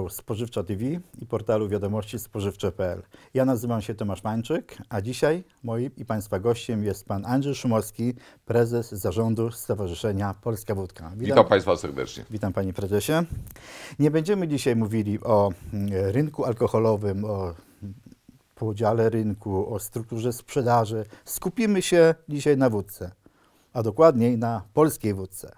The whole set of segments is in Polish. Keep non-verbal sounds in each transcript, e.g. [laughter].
kanału Spożywczo TV i portalu wiadomości spożywcze.pl. Ja nazywam się Tomasz Mańczyk, a dzisiaj moim i Państwa gościem jest Pan Andrzej Szumowski, prezes zarządu Stowarzyszenia Polska Wódka. Witam, witam Państwa serdecznie. Witam Panie Prezesie. Nie będziemy dzisiaj mówili o mm, rynku alkoholowym, o mm, podziale rynku, o strukturze sprzedaży. Skupimy się dzisiaj na wódce, a dokładniej na polskiej wódce.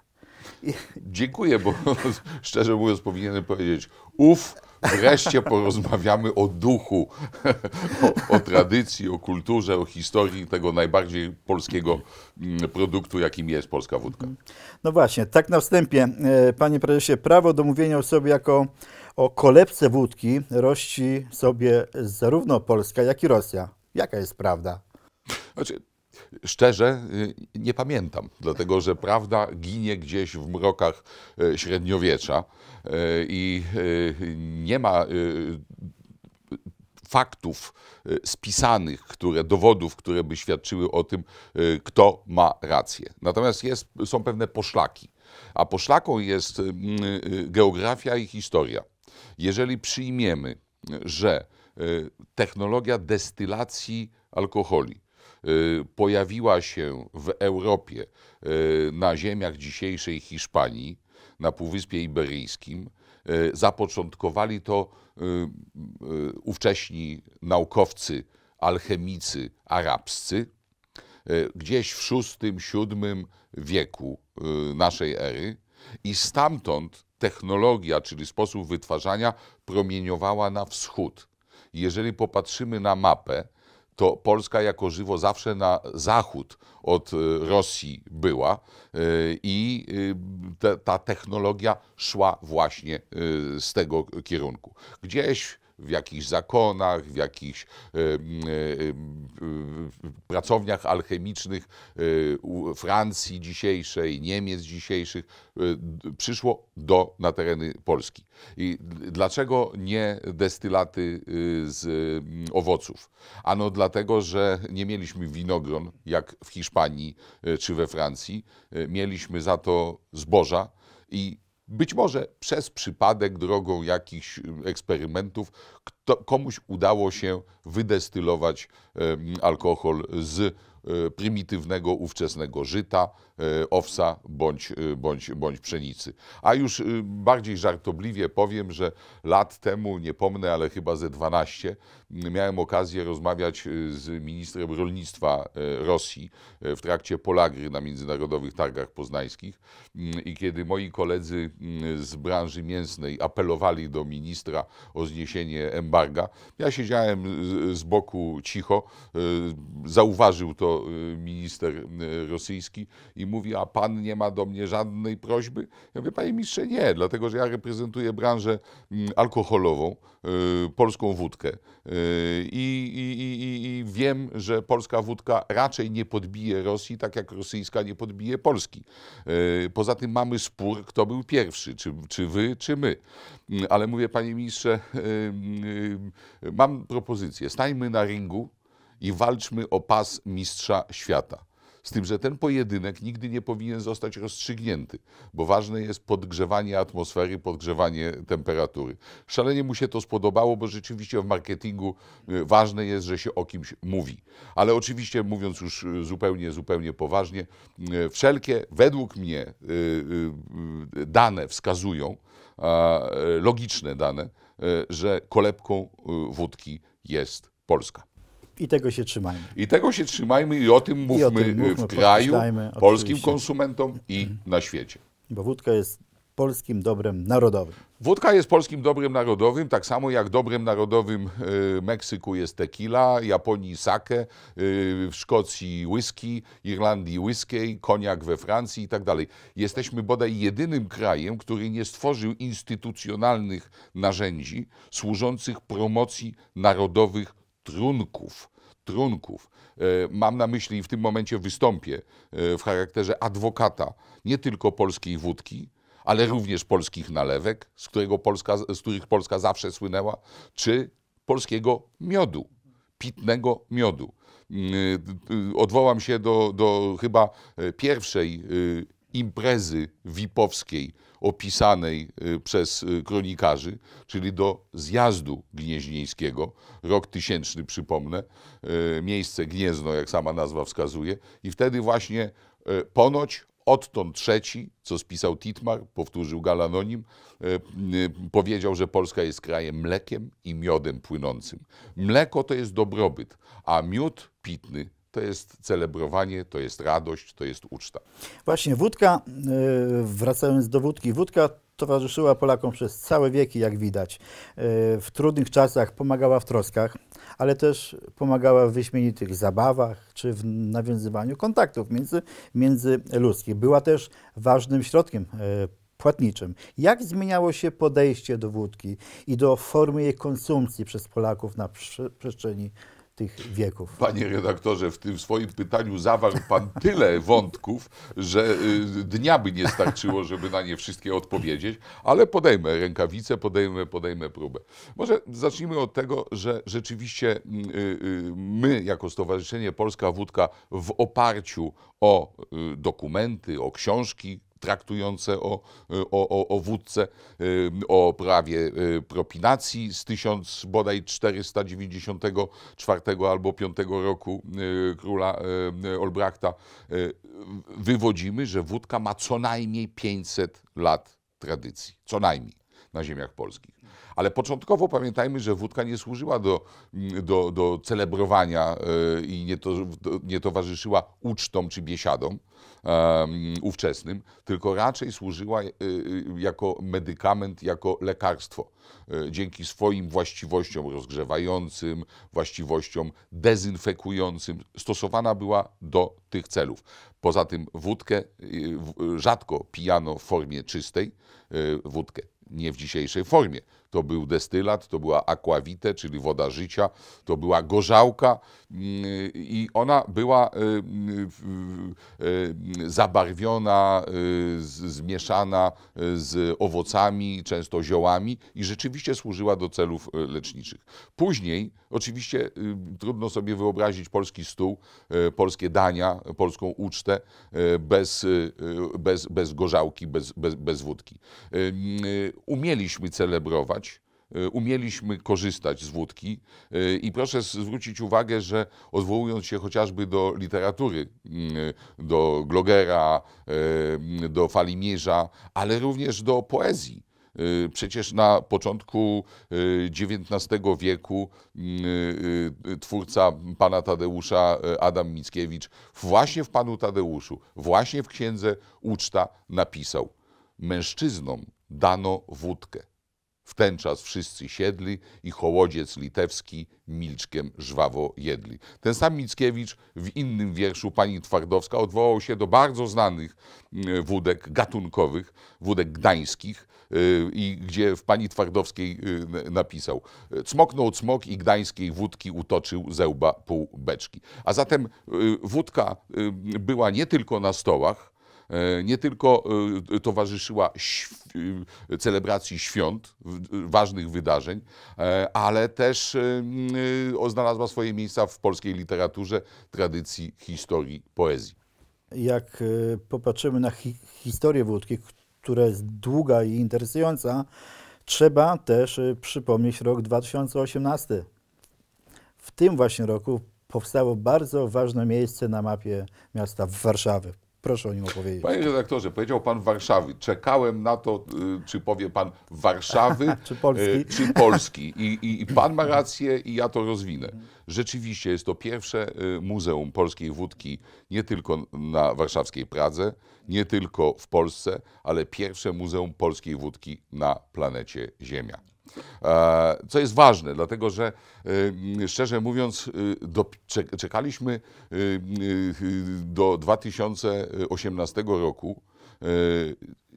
Dziękuję, bo [laughs] szczerze mówiąc powinienem powiedzieć, uf, wreszcie porozmawiamy o duchu, [laughs] o, o, tradycji, o kulturze, o historii tego najbardziej polskiego mm, produktu, jakim jest polska wódka. No właśnie, tak na wstępie, e, panie prezesie, prawo do mówienia o sobie jako o kolebce wódki rości sobie zarówno Polska, jak i Rosja. Jaka jest prawda? Znaczy, Szczerze y, nie pamiętam, dlatego że prawda ginie gdzieś w mrokach y, średniowiecza y, i nie ma faktów spisanych, które, dowodów, które by świadczyły o tym, kto ma rację. Natomiast jest, są pewne poszlaki, a poszlaką jest geografia i historia. Jeżeli przyjmiemy, że technologia destylacji alkoholi Y, pojawiła się w Europie y, na ziemiach dzisiejszej Hiszpanii, na Półwyspie Iberyjskim. Y, zapoczątkowali to ówcześni naukowcy, alchemicy arabscy. Gdzieś w VI, VII wieku naszej ery i stamtąd technologia, czyli sposób wytwarzania, promieniowała na wschód. Jeżeli popatrzymy na mapę, to Polska jako żywo zawsze na zachód od y, Rosji była y, i y, ta technologia szła właśnie z tego kierunku. Gdzieś w jakichś zakonach, w jakichś e, e, e, pracowniach alchemicznych Francji dzisiejszej, Niemiec dzisiejszych, przyszło do, na tereny Polski. I dlaczego nie destylaty z mm, owoców? Ano dlatego, że nie mieliśmy winogron, jak w Hiszpanii czy we Francji. Mieliśmy za to zboża i być może przez przypadek, drogą jakichś eksperymentów, kto, komuś udało się wydestylować alkohol z e, prymitywnego ówczesnego żyta, E, owsa bądź, e, bądź, bądź pszenicy. A już e, bardziej żartobliwie powiem, że lat temu, nie pomnę, ale chyba ze 12, miałem okazję rozmawiać z ministrem rolnictwa Rosji w trakcie Polagry na Międzynarodowych Targach Poznańskich mm, i kiedy moi koledzy mm, z branży mięsnej apelowali do ministra o zniesienie embarga, ja siedziałem z boku cicho, zauważył to minister rosyjski i i mówi, a pan nie ma do mnie żadnej prośby? Ja mówię, panie mistrze, nie, dlatego że ja reprezentuję branżę mm, alkoholową, y, polską wódkę y, i, i, i, i wiem, że polska wódka raczej nie podbije Rosji, tak jak rosyjska nie podbije Polski. Y, poza tym mamy spór, kto był pierwszy, czy, czy wy, czy my. Mm, ale mówię, panie ministrze, mam propozycję. Stańmy na ringu i walczmy o pas mistrza świata. Z tym, że ten pojedynek nigdy nie powinien zostać rozstrzygnięty, bo ważne jest podgrzewanie atmosfery, podgrzewanie temperatury. Szalenie mu się to spodobało, bo rzeczywiście w marketingu y, ważne jest, że się o kimś mówi. Ale oczywiście, mówiąc już y, zupełnie, zupełnie poważnie, y, wszelkie według mnie dane wskazują, logiczne dane, że kolebką wódki jest Polska. I tego się trzymajmy. I tego się trzymajmy i o tym mówmy, o tym mówmy e, w kraju, polskim konsumentom i mhm. na świecie. Bo wódka jest polskim dobrem narodowym. Wódka jest polskim dobrem narodowym, tak samo jak dobrem narodowym e, Meksyku jest tequila, Japonii sake, e, w Szkocji whisky, Irlandii whisky, koniak we Francji i tak dalej. Jesteśmy bodaj jedynym krajem, który nie stworzył instytucjonalnych narzędzi służących promocji narodowych trunków, trunków. E, mam na myśli i w tym momencie wystąpię e, w charakterze adwokata nie tylko polskiej wódki, ale również polskich nalewek, z, Polska, z których Polska zawsze słynęła, czy polskiego miodu, pitnego miodu. Mm, e, odwołam się do, do chyba pierwszej imprezy wipowskiej opisanej y, przez y, kronikarzy, czyli do zjazdu gnieźnieńskiego, rok tysięczny przypomnę, y, miejsce Gniezno, jak sama nazwa wskazuje, i wtedy właśnie ponoć Odtąd trzeci, co spisał Titmar, powtórzył Galanonim, powiedział, że Polska jest krajem mlekiem i miodem płynącym. Mleko to jest dobrobyt, a miód pitny to jest celebrowanie, to jest radość, to jest uczta. Właśnie wódka, y, wracając do wódki, wódka towarzyszyła Polakom przez całe wieki, jak widać. Y, w trudnych czasach pomagała w troskach, ale też pomagała w wyśmienitych zabawach czy w nawiązywaniu kontaktów między, międzyludzkich. Była też ważnym środkiem y, płatniczym. Jak zmieniało się podejście do wódki i do formy jej konsumpcji przez Polaków na przestrzeni tych wieków. Panie redaktorze, w tym swoim pytaniu zawarł pan tyle wątków, że y, dnia by nie starczyło, żeby na nie wszystkie odpowiedzieć, ale podejmę rękawice, podejmę, podejmę próbę. Może zacznijmy od tego, że rzeczywiście mm, y, y, my jako Stowarzyszenie Polska Wódka w oparciu o dokumenty, o książki, traktujące o, o, o, o wódce, y, o prawie y, propinacji z 1494 albo 5 roku y, króla Olbrachta wywodzimy, że wódka ma co najmniej 500 lat tradycji. Co najmniej na ziemiach polskich. Ale początkowo pamiętajmy, że wódka nie służyła do, mm, do, do celebrowania i nie, to, nie towarzyszyła ucztom czy biesiadom um, ówczesnym, tylko raczej służyła y, y jako medykament, jako lekarstwo. E, dzięki swoim właściwościom rozgrzewającym, właściwościom dezynfekującym, stosowana była do tych celów. Poza tym wódkę e, rzadko pijano w formie czystej, e, wódkę nie w dzisiejszej formie. To był destylat, to była aquavite, czyli woda życia, to była gorzałka mm, i ona była mm, zabarwiona, zmieszana z owocami, często ziołami i rzeczywiście służyła do celów e, leczniczych. Później, oczywiście, y, trudno sobie wyobrazić polski stół, e, polskie dania, polską ucztę e, bez, bez, bez gorzałki, bez, bez, bez wódki. Umieliśmy celebrować umieliśmy korzystać z wódki. I proszę zwrócić uwagę, że odwołując się chociażby do literatury, mm, do Glogera, do Falimierza, ale również do poezji Y, przecież na początku XIX y, wieku mm, y, twórca pana Tadeusza Adam Mickiewicz właśnie w panu Tadeuszu, właśnie w księdze Uczta napisał: Mężczyznom dano wódkę, w ten czas wszyscy siedli i hołodziec litewski milczkiem żwawo jedli. Ten sam Mickiewicz w innym wierszu pani Twardowska odwołał się do bardzo znanych mm, wódek gatunkowych, wódek gdańskich, y, i gdzie w pani Twardowskiej y, napisał Cmoknął cmok i gdańskiej wódki utoczył zełba pół beczki. A zatem y, wódka była nie tylko na stołach, E, nie tylko e, towarzyszyła e, celebracji świąt, ważnych wydarzeń, ale też znalazła swoje miejsca w polskiej literaturze, tradycji, historii, poezji. Jak popatrzymy na hi historię Włódki, która jest długa i interesująca, trzeba też przypomnieć rok 2018. W tym właśnie roku powstało bardzo ważne miejsce na mapie miasta Warszawy. Proszę o nim opowiedzieć. Panie redaktorze, powiedział pan Warszawy. Czekałem na to, y, czy powie pan Warszawy, [laughs] czy Polski. Y, czy Polski. I, i, I, pan ma rację i ja to rozwinę. Rzeczywiście jest to pierwsze y, muzeum polskiej wódki nie tylko na warszawskiej Pradze, nie tylko w Polsce, ale pierwsze muzeum polskiej wódki na planecie Ziemia. E, co jest ważne, dlatego że e, szczerze mówiąc, e, do, czekaliśmy do 2018 roku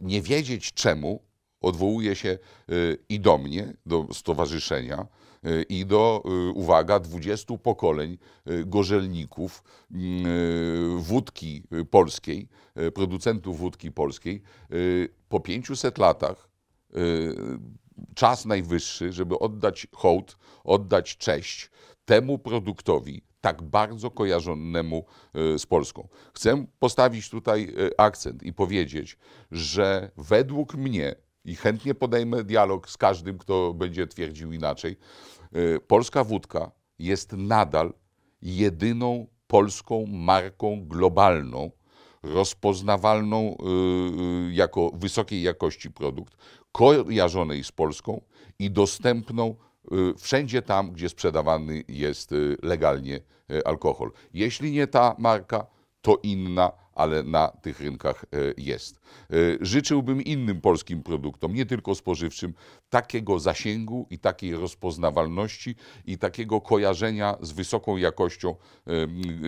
nie wiedzieć czemu odwołuje się i do mnie, do stowarzyszenia, i do, uwaga, 20 pokoleń gorzelników wódki polskiej, producentów wódki polskiej po 500 latach czas najwyższy, żeby oddać hołd, oddać cześć temu produktowi, tak bardzo kojarzonemu y, z Polską. Chcę postawić tutaj y, akcent i powiedzieć, że według mnie, i chętnie podejmę dialog z każdym, kto będzie twierdził inaczej, y, polska wódka jest nadal jedyną polską marką globalną, rozpoznawalną jako wysokiej jakości produkt, kojarzonej z Polską i dostępną y, wszędzie tam, gdzie sprzedawany jest y, legalnie y, alkohol. Jeśli nie ta marka, to inna, ale na tych rynkach jest. Życzyłbym innym polskim produktom, nie tylko spożywczym, takiego zasięgu i takiej rozpoznawalności i takiego kojarzenia z wysoką jakością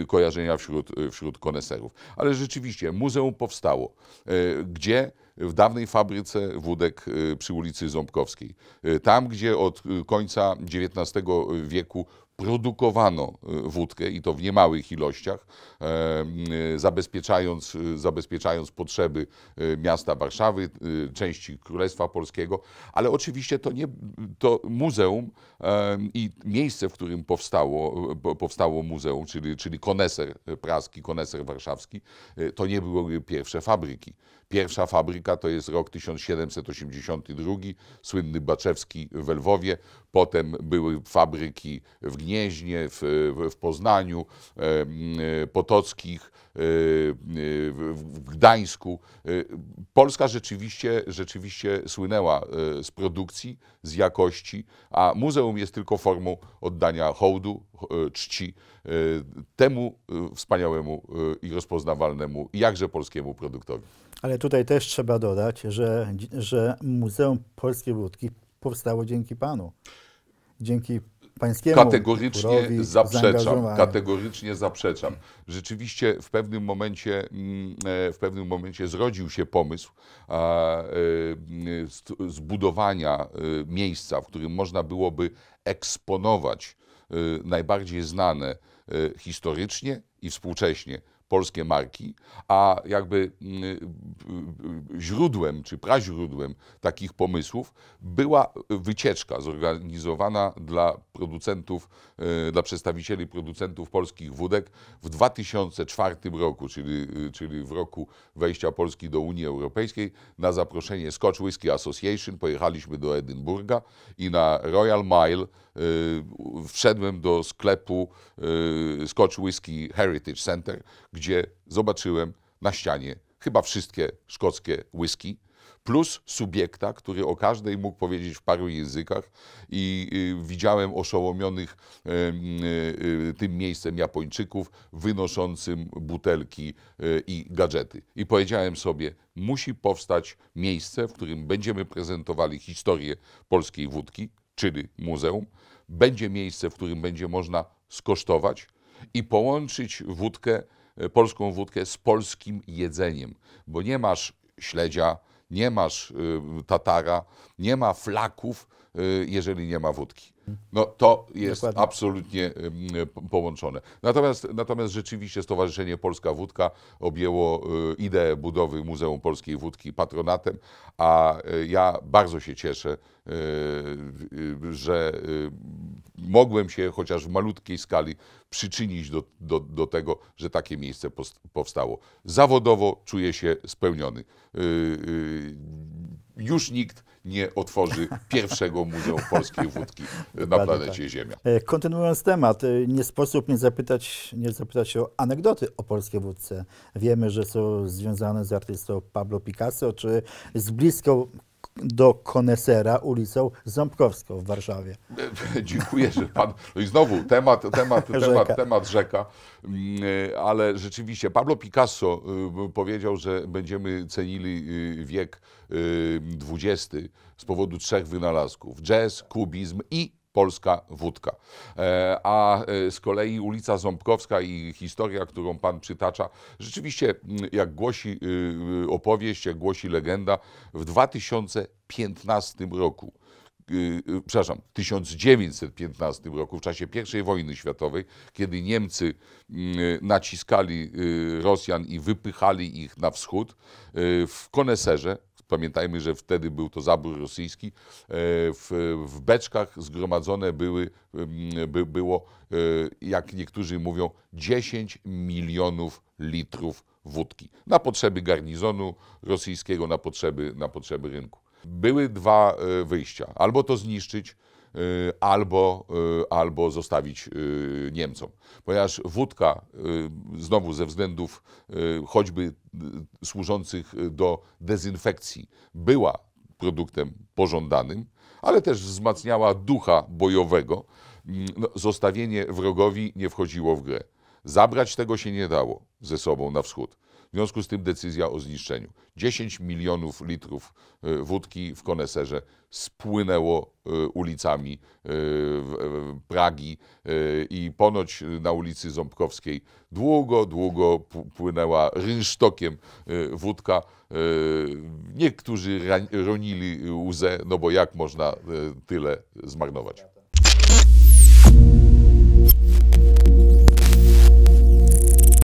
kojarzenia wśród, wśród koneserów. Ale rzeczywiście muzeum powstało, gdzie w dawnej fabryce wódek y, przy ulicy Ząbkowskiej. Y, tam, gdzie od y, końca XIX wieku produkowano wódkę i to w niemałych ilościach, zabezpieczając, zabezpieczając potrzeby miasta Warszawy, części Królestwa Polskiego, ale oczywiście to, nie, to muzeum i miejsce, w którym powstało, powstało muzeum, czyli, czyli koneser praski, koneser warszawski, to nie były pierwsze fabryki. Pierwsza fabryka to jest rok 1782, słynny Baczewski w Lwowie. Potem były fabryki w Gnieźnie, w, w Poznaniu, Potockich, e, w Gdańsku. E, Polska rzeczywiście, rzeczywiście słynęła e, z produkcji, z jakości, a muzeum jest tylko formą oddania hołdu, czci temu wspaniałemu i rozpoznawalnemu, jakże polskiemu produktowi. Ale Tutaj też trzeba dodać, że, że Muzeum Polskiej Wódki powstało dzięki Panu. Dzięki pańskiemu Kategorycznie zaprzeczam. Kategorycznie zaprzeczam. Rzeczywiście w pewnym momencie, mm, e, w pewnym momencie zrodził się pomysł e, zbudowania e, miejsca, w którym można byłoby eksponować najbardziej znane historycznie i współcześnie polskie marki, a jakby mm, y, y, źródłem czy praźródłem takich pomysłów była wycieczka zorganizowana dla producentów, y, dla przedstawicieli producentów polskich wódek w 2004 roku, czyli, czyli w roku wejścia Polski do Unii Europejskiej na zaproszenie Scotch Whisky Association pojechaliśmy do Edynburga i na Royal Mile wszedłem do sklepu Scotch Whisky Heritage Center, gdzie zobaczyłem na ścianie chyba wszystkie szkockie whisky, plus subiekta, który o każdej mógł powiedzieć w paru językach i y, widziałem oszołomionych y, y, tym miejscem Japończyków wynoszącym butelki y, i gadżety. I powiedziałem sobie, musi powstać miejsce, w którym będziemy prezentowali historię polskiej wódki, czyli muzeum. Będzie miejsce, w którym będzie można skosztować i połączyć wódkę Y, polską wódkę z polskim jedzeniem, bo nie masz śledzia, nie masz y, tatara, nie ma flaków, y, jeżeli nie ma wódki. No to jest Dokładnie. absolutnie połączone. Natomiast, natomiast rzeczywiście Stowarzyszenie Polska Wódka objęło y, ideę budowy Muzeum Polskiej Wódki patronatem, a e, ja bardzo się cieszę, e, y, że y, mogłem się chociaż w malutkiej skali przyczynić do, do, do tego, że takie miejsce powstało. Zawodowo czuję się spełniony już nikt nie otworzy pierwszego Muzeum Polskiej Wódki [laughs] na planecie tak. Ziemia. E, kontynuując temat, e, nie sposób nie zapytać, nie zapytać o anegdoty o polskiej wódce. Wiemy, że są związane z artystą Pablo Picasso, czy z bliską do konesera ulicą Ząbkowską w Warszawie. [laughs] Dziękuję, że pan. No i znowu temat, temat, temat, [laughs] temat rzeka, mm, e, ale rzeczywiście Pablo Picasso y, powiedział, że będziemy cenili y, wiek XX y, z powodu trzech wynalazków: jazz, kubizm i polska wódka. E, a e, z kolei ulica Ząbkowska i historia, którą pan przytacza, rzeczywiście, mm, jak głosi y, y, opowieść, jak głosi legenda, w 2015 roku y, przepraszam, 1915 roku, w czasie I wojny światowej, kiedy Niemcy mm, naciskali Rosjan i wypychali ich na wschód, w koneserze Pamiętajmy, że wtedy był to zabór rosyjski. E, w, w beczkach zgromadzone były, by, było, e, jak niektórzy mówią, 10 milionów litrów wódki na potrzeby garnizonu rosyjskiego, na potrzeby, na potrzeby rynku. Były dwa e, wyjścia: albo to zniszczyć, Y, albo, y, albo zostawić y, Niemcom. Ponieważ wódka, znowu ze względów choćby służących do dezynfekcji, była produktem pożądanym, ale też wzmacniała ducha bojowego. Mm, no, zostawienie wrogowi nie wchodziło w grę. Zabrać tego się nie dało ze sobą na wschód. W związku z tym decyzja o zniszczeniu. 10 milionów litrów e, wódki w koneserze spłynęło e, ulicami e, Pragi i ponoć na ulicy Ząbkowskiej długo, długo płynęła rynsztokiem wódka. Niektórzy ronili łzę, no bo jak można tyle zmarnować?